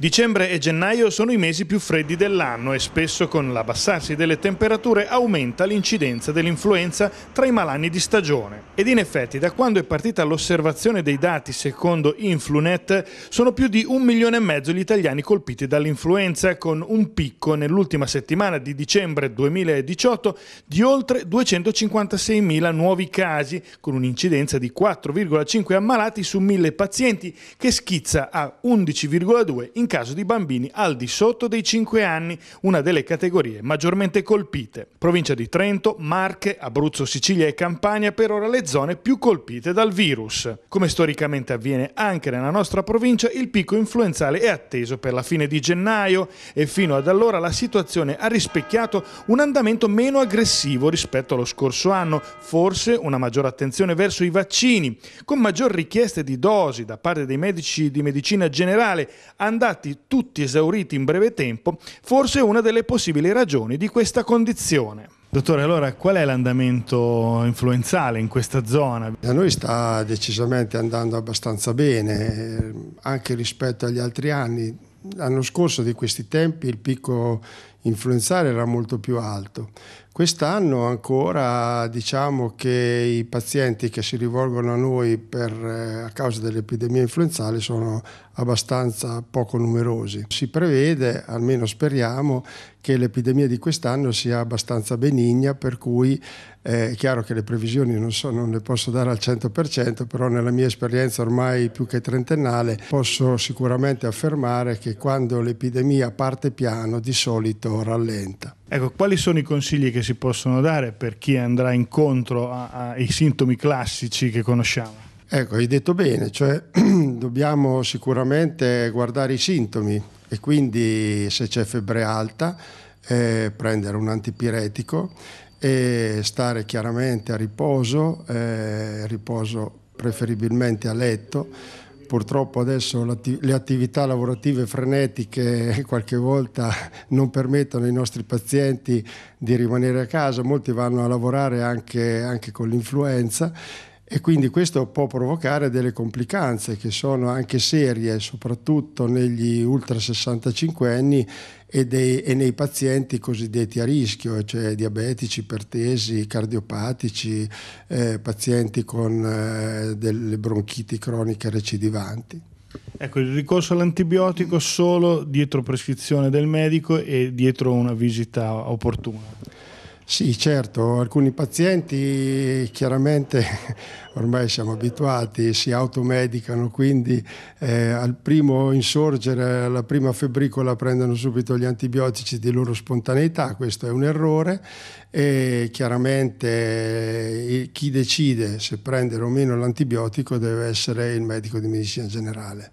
Dicembre e gennaio sono i mesi più freddi dell'anno e spesso con l'abbassarsi delle temperature aumenta l'incidenza dell'influenza tra i malanni di stagione. Ed in effetti da quando è partita l'osservazione dei dati secondo Influnet sono più di un milione e mezzo gli italiani colpiti dall'influenza con un picco nell'ultima settimana di dicembre 2018 di oltre 256 mila nuovi casi con un'incidenza di 4,5 ammalati su mille pazienti che schizza a 11,2 in caso di bambini al di sotto dei 5 anni, una delle categorie maggiormente colpite. Provincia di Trento, Marche, Abruzzo, Sicilia e Campania per ora le zone più colpite dal virus. Come storicamente avviene anche nella nostra provincia, il picco influenzale è atteso per la fine di gennaio e fino ad allora la situazione ha rispecchiato un andamento meno aggressivo rispetto allo scorso anno, forse una maggiore attenzione verso i vaccini, con maggior richieste di dosi da parte dei medici di medicina generale andati stati tutti esauriti in breve tempo, forse una delle possibili ragioni di questa condizione. Dottore, allora qual è l'andamento influenzale in questa zona? A noi sta decisamente andando abbastanza bene, anche rispetto agli altri anni. L'anno scorso di questi tempi il picco influenzare era molto più alto. Quest'anno ancora diciamo che i pazienti che si rivolgono a noi per, eh, a causa dell'epidemia influenzale sono abbastanza poco numerosi. Si prevede, almeno speriamo, che l'epidemia di quest'anno sia abbastanza benigna, per cui eh, è chiaro che le previsioni non, so, non le posso dare al 100%, però nella mia esperienza ormai più che trentennale posso sicuramente affermare che quando l'epidemia parte piano di solito o rallenta. Ecco, quali sono i consigli che si possono dare per chi andrà incontro ai sintomi classici che conosciamo? Ecco, hai detto bene, cioè dobbiamo sicuramente guardare i sintomi e quindi se c'è febbre alta eh, prendere un antipiretico e stare chiaramente a riposo, eh, riposo preferibilmente a letto purtroppo adesso le attività lavorative frenetiche qualche volta non permettono ai nostri pazienti di rimanere a casa, molti vanno a lavorare anche, anche con l'influenza e quindi questo può provocare delle complicanze che sono anche serie, soprattutto negli ultra 65 anni e, dei, e nei pazienti cosiddetti a rischio, cioè diabetici, ipertesi, cardiopatici, eh, pazienti con eh, delle bronchiti croniche recidivanti. Ecco, il ricorso all'antibiotico solo dietro prescrizione del medico e dietro una visita opportuna. Sì, certo, alcuni pazienti chiaramente ormai siamo abituati, si automedicano, quindi eh, al primo insorgere, alla prima febbricola prendono subito gli antibiotici di loro spontaneità, questo è un errore e chiaramente eh, chi decide se prendere o meno l'antibiotico deve essere il medico di medicina generale.